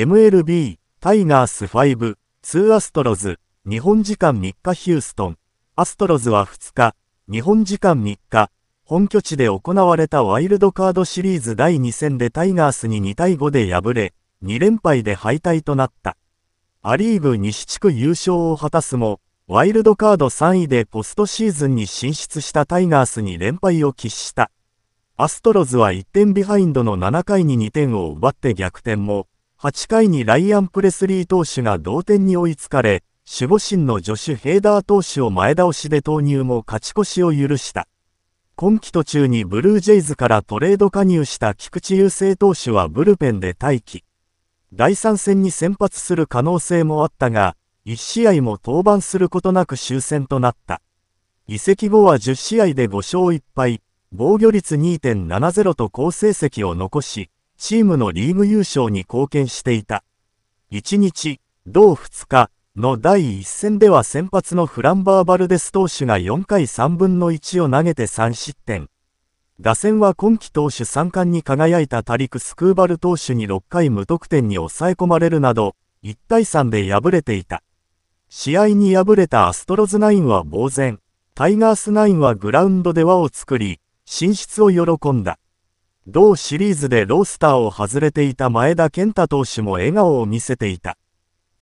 MLB、タイガース5、2アストロズ、日本時間3日ヒューストン、アストロズは2日、日本時間3日、本拠地で行われたワイルドカードシリーズ第2戦でタイガースに2対5で敗れ、2連敗で敗退となった。ア・リーグ西地区優勝を果たすも、ワイルドカード3位でポストシーズンに進出したタイガースに連敗を喫した。アストロズは1点ビハインドの7回に2点を奪って逆転も、8回にライアン・プレスリー投手が同点に追いつかれ、守護神のジョシュ・ヘイダー投手を前倒しで投入も勝ち越しを許した。今季途中にブルージェイズからトレード加入した菊池雄星投手はブルペンで待機。第3戦に先発する可能性もあったが、1試合も登板することなく終戦となった。移籍後は10試合で5勝1敗、防御率2.70と好成績を残し、チームのリーグ優勝に貢献していた。1日、同2日の第1戦では先発のフランバー・バルデス投手が4回3分の1を投げて3失点。打線は今季投手3冠に輝いたタリク・スクーバル投手に6回無得点に抑え込まれるなど、1対3で敗れていた。試合に敗れたアストロズナインは呆然、タイガースナインはグラウンドで輪を作り、進出を喜んだ。同シリーズでロースターを外れていた前田健太投手も笑顔を見せていた。